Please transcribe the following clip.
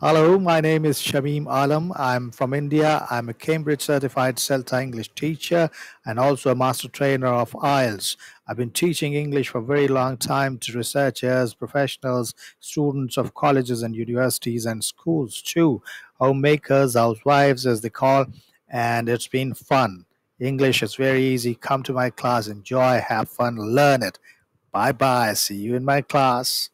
Hello, my name is Shamim Alam. I'm from India. I'm a Cambridge certified CELTA English teacher and also a master trainer of IELTS. I've been teaching English for a very long time to researchers, professionals, students of colleges and universities and schools too, homemakers, housewives as they call, and it's been fun. English is very easy. Come to my class, enjoy, have fun, learn it. Bye bye. See you in my class.